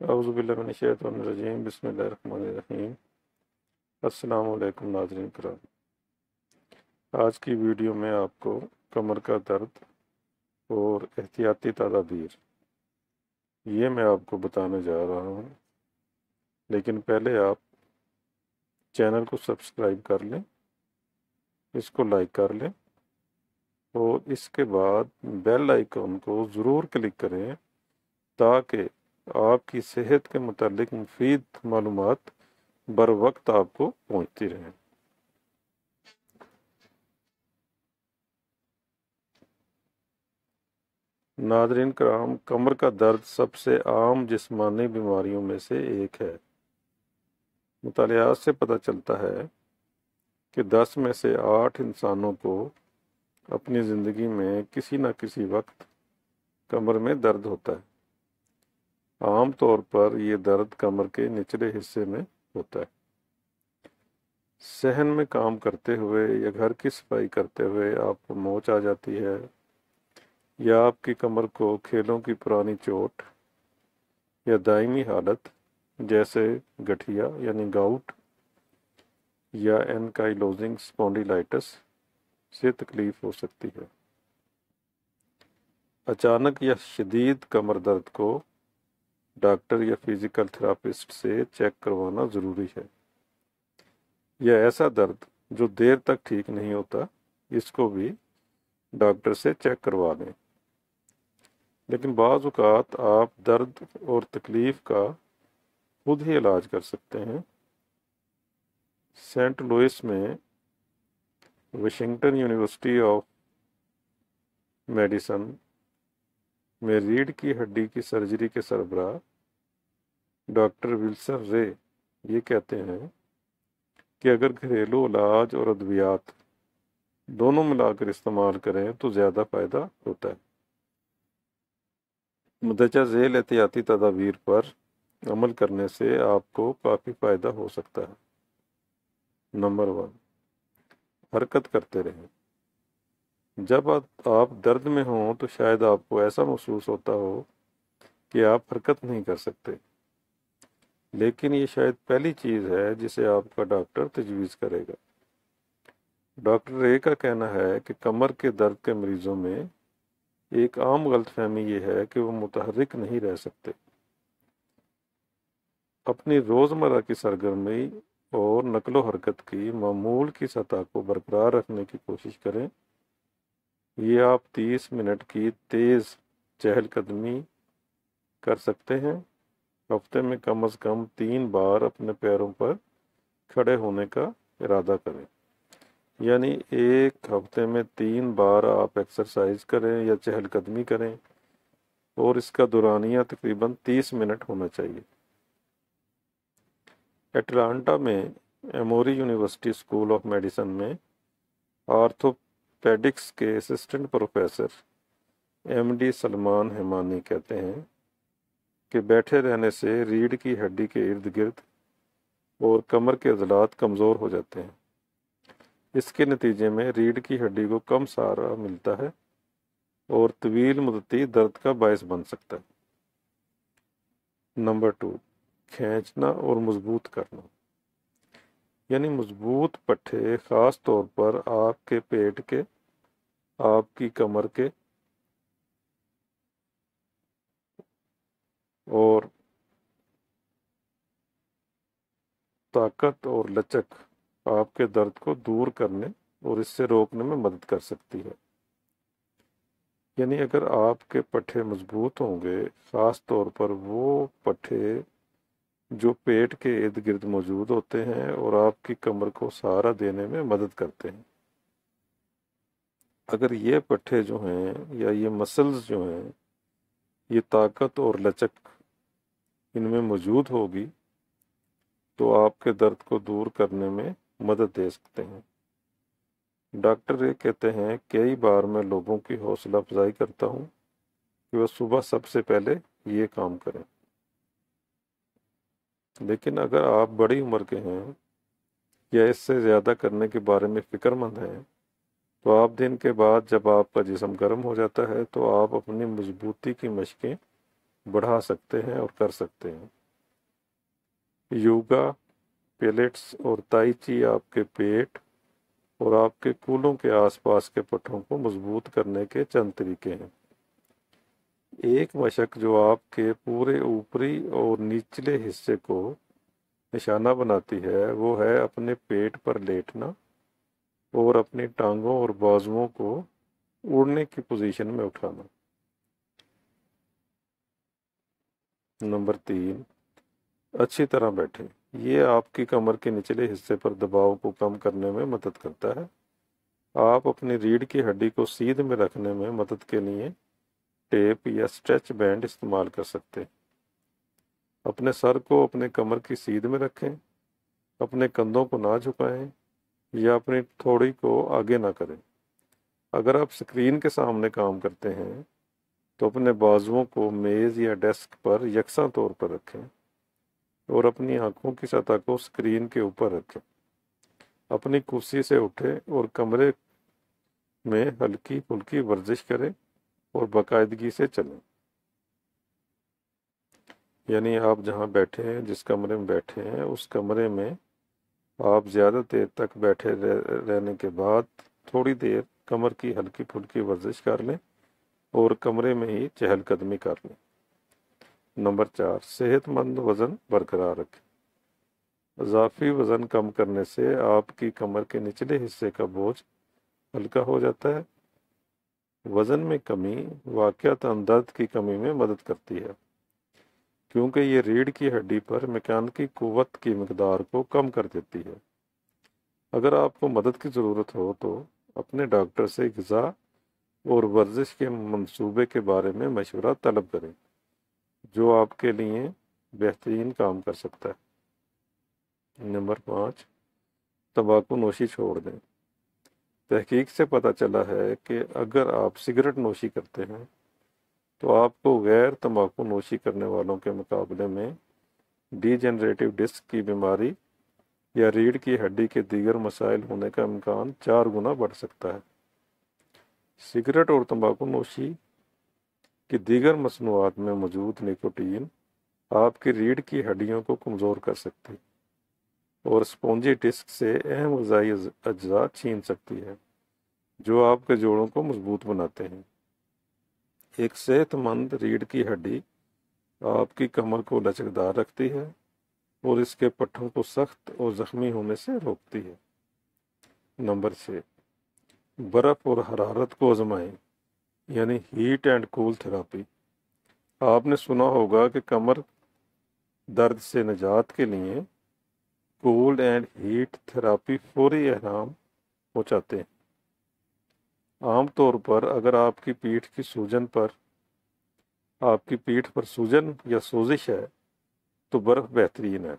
अज़बिल्लाशतरजीम बसमीम अल्लाम नाजरीन कराम आज की वीडियो में आपको कमर का दर्द और एहतियाती तदाबीर ये मैं आपको बताने जा रहा हूँ लेकिन पहले आप चैनल को सब्सक्राइब कर लें इसको लाइक कर लें और इसके बाद बेल आइकॉन को ज़रूर क्लिक करें ताकि आपकी सेहत के मतलब मुफीद मालूम बर वक्त आपको पहुँचती रहें नादरीन कराम कमर का दर्द सबसे आम जिसमानी बीमारियों में से एक है मुतालियात से पता चलता है कि दस में से आठ इंसानों को अपनी ज़िंदगी में किसी न किसी वक्त कमर में दर्द होता है आमतौर पर ये दर्द कमर के निचले हिस्से में होता है सहन में काम करते हुए या घर की सफाई करते हुए आपको मोच आ जाती है या आपकी कमर को खेलों की पुरानी चोट या दायमी हालत जैसे गठिया यानी गाउट या एनकाइलोजिंग स्पॉन्डिलाइटिस से तकलीफ हो सकती है अचानक या शदीद कमर दर्द को डॉक्टर या फिजिकल थेरापिस्ट से चेक करवाना ज़रूरी है यह ऐसा दर्द जो देर तक ठीक नहीं होता इसको भी डॉक्टर से चेक करवा लें लेकिन बाज़ आप दर्द और तकलीफ़ का खुद ही इलाज कर सकते हैं सेंट लुइस में वाशिंगटन यूनिवर्सिटी ऑफ मेडिसन में रीढ़ की हड्डी की सर्जरी के सरबराह डॉक्टर विल्सन रे ये कहते हैं कि अगर घरेलू इलाज और अद्वियात दोनों मिलाकर इस्तेमाल करें तो ज़्यादा फ़ायदा होता है मुदचा झेल एहतियाती तदाबीर पर अमल करने से आपको काफ़ी फ़ायदा हो सकता है नंबर वन हरकत करते रहें जब आप दर्द में हों तो शायद आपको ऐसा महसूस होता हो कि आप हरकत नहीं कर सकते लेकिन ये शायद पहली चीज़ है जिसे आपका डॉक्टर तजवीज़ करेगा डॉक्टर ए का कहना है कि कमर के दर्द के मरीज़ों में एक आम गलतफहमी ये है कि वो मुतहरक नहीं रह सकते अपनी रोज़मर्रा की सरगर्मी और नकलो हरकत की मामूल की सतह को बरकरार रखने की कोशिश करें ये आप 30 मिनट की तेज़ चहलकदमी कर सकते हैं हफ्ते में कम से कम तीन बार अपने पैरों पर खड़े होने का इरादा करें यानी एक हफ्ते में तीन बार आप एक्सरसाइज करें या चहलकदमी करें और इसका दुरानिया तकरीबन तीस मिनट होना चाहिए एटलांटा में Emory University School of medicine में आर्थो पेडिक्स के assistant professor MD Salman Hemani कहते हैं कि बैठे रहने से रीढ़ की हड्डी के इर्द गिर्द और कमर के अजलात कमज़ोर हो जाते हैं इसके नतीजे में रीढ़ की हड्डी को कम सहारा मिलता है और तवील मदती दर्द का बायस बन सकता है नंबर टू खींचना और मजबूत करना यानी मजबूत पट्टे ख़ास तौर पर आपके पेट के आपकी कमर के और ताकत और लचक आपके दर्द को दूर करने और इससे रोकने में मदद कर सकती है यानी अगर आपके पट्ठे मजबूत होंगे ख़ास तौर पर वो पट्ठे जो पेट के इर्द गिर्द मौजूद होते हैं और आपकी कमर को सहारा देने में मदद करते हैं अगर ये पट्ठे जो हैं या ये मसल्स जो हैं ये ताकत और लचक इनमें मौजूद होगी तो आपके दर्द को दूर करने में मदद दे सकते हैं डॉक्टर ये कहते हैं कई बार मैं लोगों की हौसला अफजाई करता हूँ कि वह सुबह सबसे पहले ये काम करें लेकिन अगर आप बड़ी उम्र के हैं या इससे ज़्यादा करने के बारे में फ़िक्रमंद हैं तो आप दिन के बाद जब आपका जिसम गर्म हो जाता है तो आप अपनी मजबूती की मशकें बढ़ा सकते हैं और कर सकते हैं योगा पेलेट्स और ताइची आपके पेट और आपके कूलों के आसपास के पट्टों को मजबूत करने के चंद तरीके हैं एक मशक जो आपके पूरे ऊपरी और निचले हिस्से को निशाना बनाती है वो है अपने पेट पर लेटना और अपनी टांगों और बाजुओं को उड़ने की पोजीशन में उठाना नंबर तीन अच्छी तरह बैठे ये आपकी कमर के निचले हिस्से पर दबाव को कम करने में मदद करता है आप अपनी रीढ़ की हड्डी को सीध में रखने में मदद के लिए टेप या स्ट्रेच बैंड इस्तेमाल कर सकते हैं अपने सर को अपने कमर की सीध में रखें अपने कंधों को ना झुकाएं या अपनी थोड़ी को आगे ना करें अगर आप स्क्रीन के सामने काम करते हैं तो अपने बाजुओं को मेज़ या डेस्क पर यकसा तौर पर रखें और अपनी आँखों की सतह को स्क्रीन के ऊपर रखें अपनी कुर्सी से उठें और कमरे में हल्की फुल्की वर्जिश करें और बाकायदगी से चलें यानी आप जहाँ बैठे हैं जिस कमरे में बैठे हैं उस कमरे में आप ज़्यादा देर तक बैठे रहने के बाद थोड़ी देर कमर की हल्की फुल्की वर्जिश कर लें और कमरे में ही चहलकदमी कर लें नंबर चार सेहतमंद वज़न बरकरार रखें अजाफी वज़न कम करने से आपकी कमर के निचले हिस्से का बोझ हल्का हो जाता है वज़न में कमी वाक़त दर्द की कमी में मदद करती है क्योंकि ये रीढ़ की हड्डी पर मैकेनिकी कुत की मकदार को कम कर देती है अगर आपको मदद की ज़रूरत हो तो अपने डॉक्टर से गज़ा और वर्जिश के मंसूबे के बारे में मशवरा तलब करें जो आपके लिए बेहतरीन काम कर सकता है नंबर पाँच तम्बाकू नोशी छोड़ दें तहकीक से पता चला है कि अगर आप सिगरेट नोशी करते हैं तो आपको गैर तम्बाकू नोशी करने वालों के मुकाबले में डीजनरेटिव डिस्क की बीमारी या रीढ़ की हड्डी के दीगर मसाइल होने का इम्कान चार गुना बढ़ सकता है सिगरेट और तम्बाकू नोशी की दीगर मसनूआत में मौजूद निकोटीन आपकी रीढ़ की हड्डियों को कमज़ोर कर सकती है और स्पॉन्जी डिस्क से अहम गजाई अज्जा छीन सकती है जो आपके जोड़ों को मजबूत बनाते हैं एक सेहतमंद रीढ़ की हड्डी आपकी कमर को लचकदार रखती है और इसके पट्ठों को सख्त और ज़ख्मी होने से रोकती है नंबर छः बर्फ़ और हरारत को आजमाएं यानी हीट एंड कूल थेरापी आपने सुना होगा कि कमर दर्द से निजात के लिए कोल्ड एंड हीट थेरापी फौरी आराम पहुँचाते हैं आमतौर पर अगर आपकी पीठ की सूजन पर आपकी पीठ पर सूजन या सोजिश है तो बर्फ़ बेहतरीन है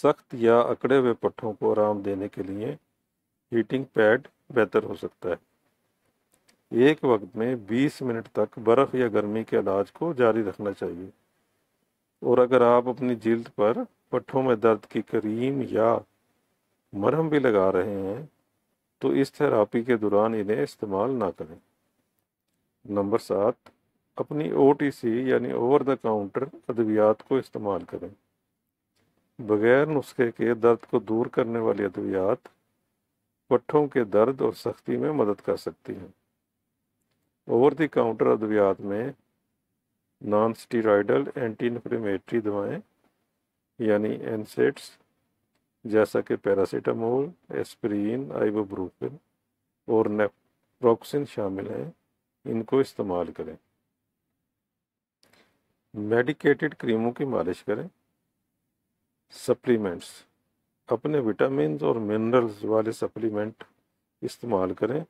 सख्त या अकड़े हुए पट्ठों को आराम देने के लिए हीटिंग पैड बेहतर हो सकता है एक वक्त में 20 मिनट तक बर्फ़ या गर्मी के इलाज को जारी रखना चाहिए और अगर आप अपनी जिल्द पर पट्ठों में दर्द की करीम या मरहम भी लगा रहे हैं तो इस थेरापी के दौरान इन्हें इस्तेमाल ना करें नंबर सात अपनी ओ यानी ओवर द काउंटर अद्वियात को इस्तेमाल करें बगैर नुस्खे के दर्द को दूर करने वाली अद्वियात पट्ठों के दर्द और सख्ती में मदद कर सकती हैं ओवर द काउंटर अद्वियात में नॉन स्टीराइडल एंटी इन्फ्लेमेटरी दवाएँ यानी एनसेट्स जैसा कि पैरासीटामोल एस्प्रीन आइबोब्रूफिन और नेप्रोक्सिन शामिल हैं इनको इस्तेमाल करें मेडिकेटेड क्रीमों की मालिश करें सप्लीमेंट्स अपने विटामिन और मिनरल्स वाले सप्लीमेंट इस्तेमाल करें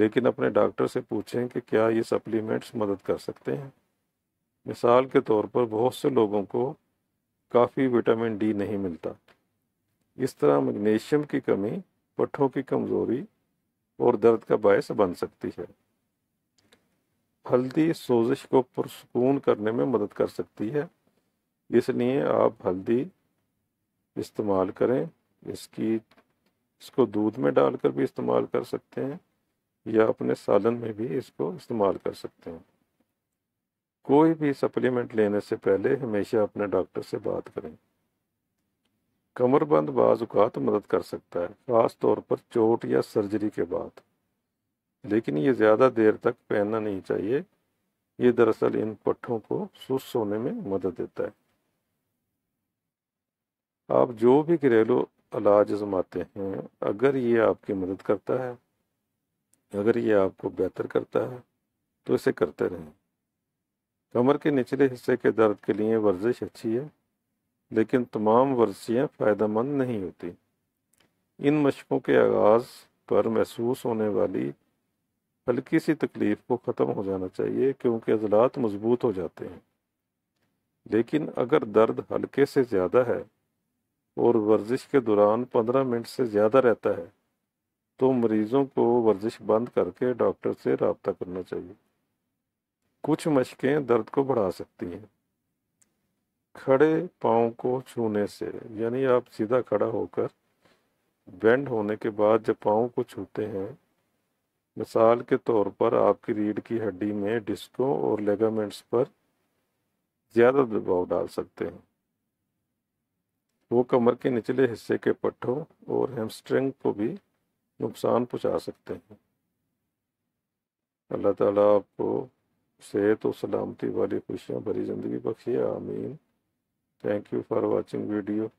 लेकिन अपने डॉक्टर से पूछें कि क्या ये सप्लीमेंट्स मदद कर सकते हैं मिसाल के तौर पर बहुत से लोगों को काफ़ी विटामिन डी नहीं मिलता इस तरह मैग्नीशियम की कमी पट्ठों की कमज़ोरी और दर्द का बायस बन सकती है हल्दी सोजिश को पुरसकून करने में मदद कर सकती है इसलिए आप हल्दी इस्तेमाल करें इसकी इसको दूध में डालकर भी इस्तेमाल कर सकते हैं या अपने सालन में भी इसको इस्तेमाल कर सकते हैं कोई भी सप्लीमेंट लेने से पहले हमेशा अपने डॉक्टर से बात करें कमरबंद बाज़ात मदद कर सकता है ख़ास तौर पर चोट या सर्जरी के बाद लेकिन ये ज़्यादा देर तक पहनना नहीं चाहिए ये दरअसल इन पट्ठों को सुस्त होने में मदद देता है आप जो भी घरेलू इलाज आजमाते हैं अगर ये आपकी मदद करता है अगर ये आपको बेहतर करता है तो इसे करते रहें कमर के निचले हिस्से के दर्द के लिए वर्जिश अच्छी है लेकिन तमाम वर्जियाँ फ़ायदेमंद नहीं होती इन मशक़ों के आगाज़ पर महसूस होने वाली हल्की सी तकलीफ़ को ख़त्म हो जाना चाहिए क्योंकि अजलात मजबूत हो जाते हैं लेकिन अगर दर्द हल्के से ज़्यादा है और वर्जिश के दौरान पंद्रह मिनट से ज़्यादा रहता है तो मरीज़ों को वर्जिश बंद करके डॉक्टर से रबता करना चाहिए कुछ मशकें दर्द को बढ़ा सकती हैं खड़े पाँव को छूने से यानी आप सीधा खड़ा होकर बेंड होने के बाद जब पाँव को छूते हैं मिसाल के तौर पर आपकी रीढ़ की हड्डी में डिस्कों और लेगामेंट्स पर ज़्यादा दबाव डाल सकते हैं वो कमर के निचले हिस्से के पट्ठों और हेमस्ट्रिंग को भी नुकसान पहुंचा सकते हैं अल्लाह ताला आपको सेहत और सलामती वाली खुशियाँ भरी ज़िंदगी बखिए आमीन thank you for watching video